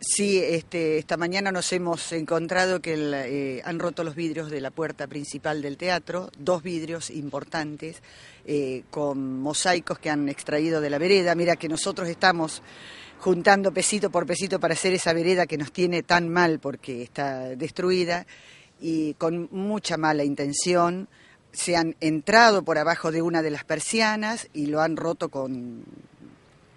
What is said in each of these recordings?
Sí, este, esta mañana nos hemos encontrado que eh, han roto los vidrios de la puerta principal del teatro, dos vidrios importantes eh, con mosaicos que han extraído de la vereda. Mira que nosotros estamos juntando pesito por pesito para hacer esa vereda que nos tiene tan mal porque está destruida y con mucha mala intención se han entrado por abajo de una de las persianas y lo han roto con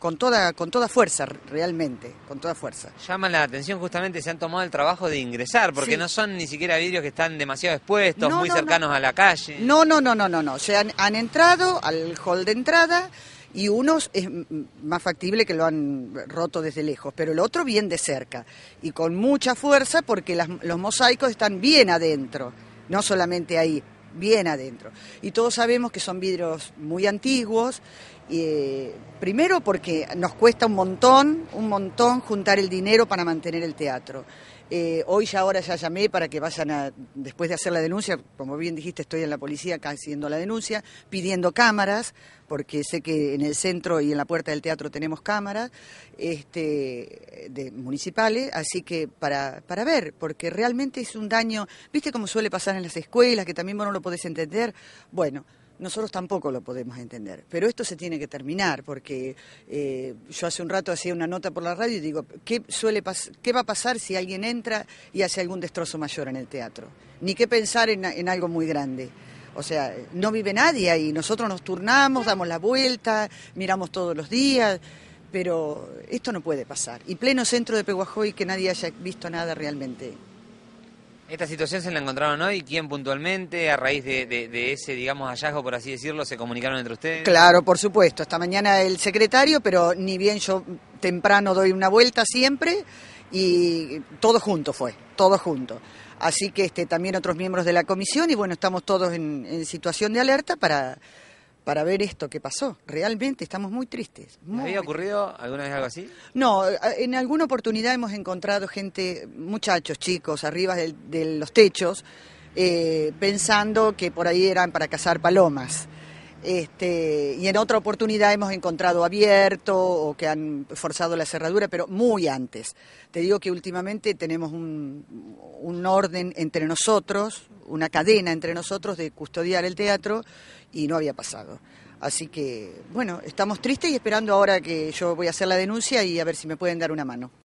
con toda, con toda fuerza, realmente, con toda fuerza. Llama la atención justamente, se han tomado el trabajo de ingresar, porque no son ni siquiera vidrios que están demasiado expuestos, muy cercanos a la calle. No, no, no, no, no, no. Se han, han entrado al hall de entrada y unos es más factible que lo han roto desde lejos, pero el otro bien de cerca y con mucha fuerza porque los mosaicos están bien adentro, no solamente ahí, bien adentro. Y todos sabemos que son vidrios muy antiguos eh, primero porque nos cuesta un montón, un montón juntar el dinero para mantener el teatro. Eh, hoy ya ahora ya llamé para que vayan a, después de hacer la denuncia, como bien dijiste, estoy en la policía haciendo la denuncia, pidiendo cámaras, porque sé que en el centro y en la puerta del teatro tenemos cámaras este, municipales, así que para, para ver, porque realmente es un daño, viste como suele pasar en las escuelas, que también vos no lo podés entender, bueno, nosotros tampoco lo podemos entender. Pero esto se tiene que terminar, porque eh, yo hace un rato hacía una nota por la radio y digo, ¿qué, suele ¿qué va a pasar si alguien entra? y hace algún destrozo mayor en el teatro. Ni que pensar en, algo muy grande. O sea, no vive nadie ahí. Nosotros nos turnamos, damos la vuelta, miramos todos los días, pero esto no puede pasar. Y pleno centro de Peguajoy que nadie haya visto nada realmente. Esta situación se la encontraron hoy. ¿Quién puntualmente, a raíz de, de, ese, digamos, hallazgo, por así decirlo, se comunicaron entre ustedes? Claro, por supuesto. Esta mañana el secretario, pero ni bien yo temprano doy una vuelta siempre y todo junto fue, todo junto. Así que este, también otros miembros de la comisión y bueno, estamos todos en, situación de alerta para, para ver esto que pasó. Realmente estamos muy tristes. ¿Había ocurrido alguna vez algo así? No, en alguna oportunidad hemos encontrado gente, muchachos, chicos, arriba de, los techos, eh, pensando que por ahí eran para cazar palomas. Este, y en otra oportunidad hemos encontrado abierto o que han forzado la cerradura, pero muy antes. Te digo que últimamente tenemos un, un orden entre nosotros, una cadena entre nosotros de custodiar el teatro y no había pasado. Así que, bueno, estamos tristes y esperando ahora que yo voy a hacer la denuncia y a ver si me pueden dar una mano.